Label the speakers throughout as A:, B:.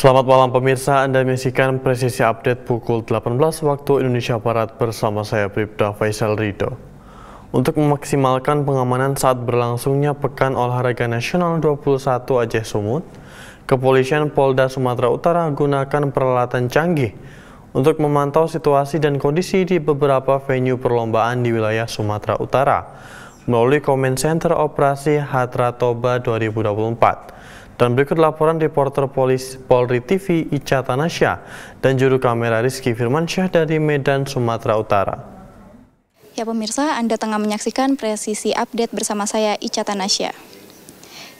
A: Selamat malam pemirsa, Anda menyaksikan presisi update pukul 18 waktu Indonesia Barat bersama saya Bribda Faisal Rido. Untuk memaksimalkan pengamanan saat berlangsungnya Pekan Olahraga Nasional 21 Aceh Sumut, Kepolisian Polda Sumatera Utara gunakan peralatan canggih untuk memantau situasi dan kondisi di beberapa venue perlombaan di wilayah Sumatera Utara melalui Komen Center Operasi Hatra Toba 2024 dan berikut laporan reporter polis Polri TV Ica Tanasya dan juru kamera Rizky Firmansyah dari Medan, Sumatera Utara.
B: Ya pemirsa, Anda tengah menyaksikan presisi update bersama saya Ica Tanasya.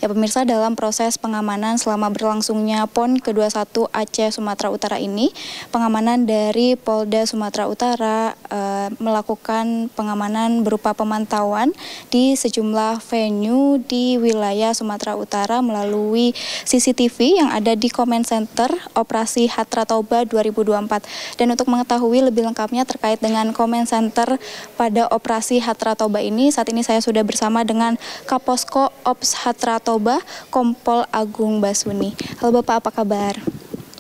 B: Ya pemirsa dalam proses pengamanan selama berlangsungnya PON ke-21 Aceh Sumatera Utara ini, pengamanan dari Polda Sumatera Utara e, melakukan pengamanan berupa pemantauan di sejumlah venue di wilayah Sumatera Utara melalui CCTV yang ada di Comment Center Operasi Hatra Toba 2024. Dan untuk mengetahui lebih lengkapnya terkait dengan Comment Center pada Operasi Hatra Toba ini, saat ini saya sudah bersama dengan Kaposko Ops Hatra Toba Toba, Kompol Agung Basuni. Halo Bapak, apa kabar?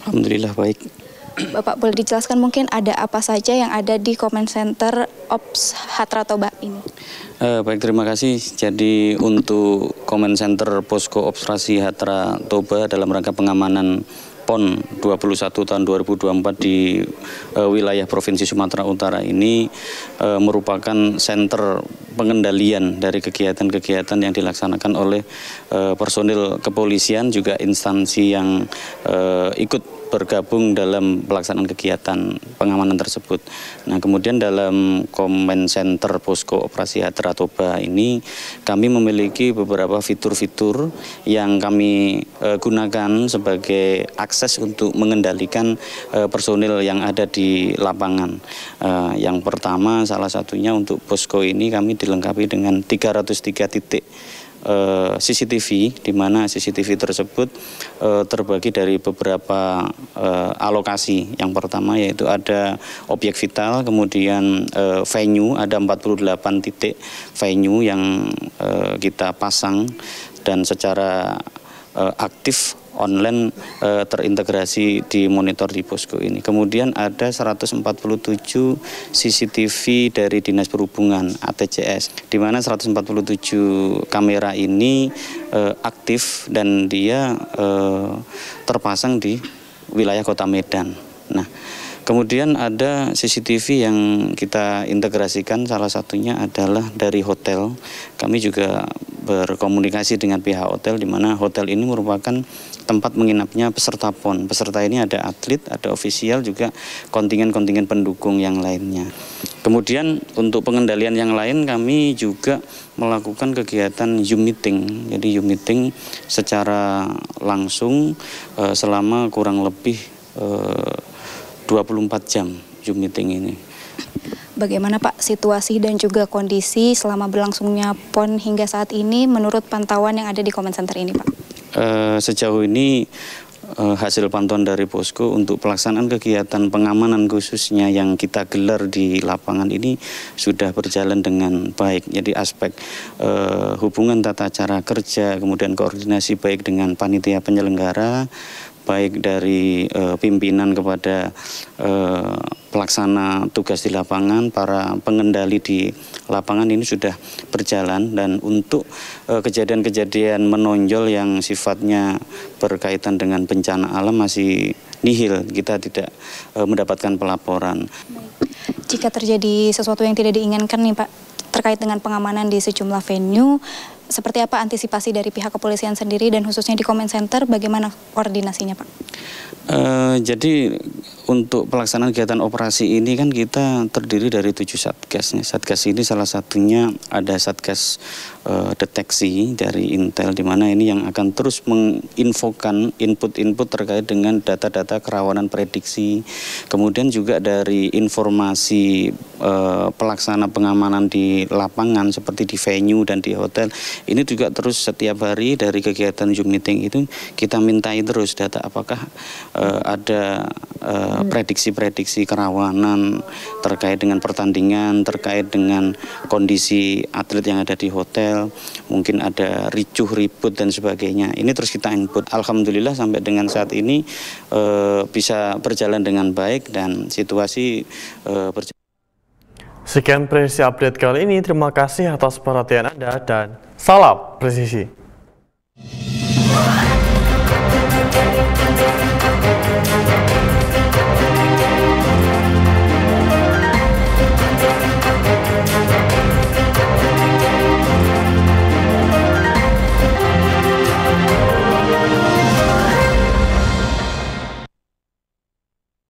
C: Alhamdulillah baik.
B: Bapak boleh dijelaskan mungkin ada apa saja yang ada di Comment Center Ops Hatra Toba ini?
C: Eh, baik, terima kasih. Jadi untuk Comment Center Posko Observasi Hatra Toba dalam rangka pengamanan PON 21 tahun 2024 di uh, wilayah Provinsi Sumatera Utara ini uh, merupakan center pengendalian dari kegiatan-kegiatan yang dilaksanakan oleh uh, personil kepolisian juga instansi yang uh, ikut bergabung dalam pelaksanaan kegiatan pengamanan tersebut. Nah, kemudian dalam Command Center Posko Operasi Hatra ini kami memiliki beberapa fitur-fitur yang kami e, gunakan sebagai akses untuk mengendalikan e, personil yang ada di lapangan. E, yang pertama salah satunya untuk posko ini kami dilengkapi dengan 303 titik eh, CCTV, di mana CCTV tersebut eh, terbagi dari beberapa eh, alokasi. Yang pertama yaitu ada objek vital, kemudian venue, ada 48 titik venue yang kita pasang dan secara aktif online e, terintegrasi di monitor di posko ini. Kemudian ada 147 CCTV dari Dinas Perhubungan ATCS, di mana 147 kamera ini e, aktif dan dia e, terpasang di wilayah Kota Medan. Nah, Kemudian ada CCTV yang kita integrasikan, salah satunya adalah dari hotel. Kami juga berkomunikasi dengan pihak hotel di mana hotel ini merupakan tempat menginapnya peserta PON. Peserta ini ada atlet, ada ofisial juga kontingen-kontingen pendukung yang lainnya. Kemudian untuk pengendalian yang lain kami juga melakukan kegiatan Zoom meeting. Jadi Zoom meeting secara langsung eh, selama kurang lebih 24 eh, jam Zoom meeting ini.
B: Bagaimana Pak situasi dan juga kondisi selama berlangsungnya PON hingga saat ini menurut pantauan yang ada di comment center ini Pak?
C: Uh, sejauh ini eh, hasil pantauan dari posko untuk pelaksanaan kegiatan pengamanan khususnya yang kita gelar di lapangan ini sudah berjalan dengan baik. Jadi aspek uh, hubungan tata cara kerja, kemudian koordinasi baik dengan panitia penyelenggara, baik dari uh, pimpinan kepada uh, pelaksana tugas di lapangan, para pengendali di lapangan ini sudah berjalan dan untuk eh, kejadian-kejadian menonjol yang sifatnya berkaitan dengan bencana alam masih nihil, kita tidak eh, mendapatkan pelaporan.
B: Jika terjadi sesuatu yang tidak diinginkan nih Pak, terkait dengan pengamanan di sejumlah venue, seperti apa antisipasi dari pihak kepolisian sendiri dan khususnya di comment center bagaimana koordinasinya Pak?
C: Uh, jadi untuk pelaksanaan kegiatan operasi ini kan kita terdiri dari tujuh satgas Satgas ini salah satunya ada satgas uh, deteksi dari Intel di mana ini yang akan terus menginfokan input-input terkait dengan data-data kerawanan prediksi kemudian juga dari informasi uh, pelaksana pengamanan di lapangan seperti di venue dan di hotel ini juga terus setiap hari dari kegiatan Zoom meeting itu kita mintai terus data apakah uh, ada hmm. prediksi-prediksi kerawanan terkait dengan pertandingan terkait dengan kondisi atlet yang ada di hotel mungkin ada ricuh ribut dan sebagainya. Ini terus kita input. Alhamdulillah sampai dengan saat ini e, bisa berjalan dengan baik dan situasi e, berjalan.
A: Sekian presisi update kali ini. Terima kasih atas perhatian Anda dan salam presisi.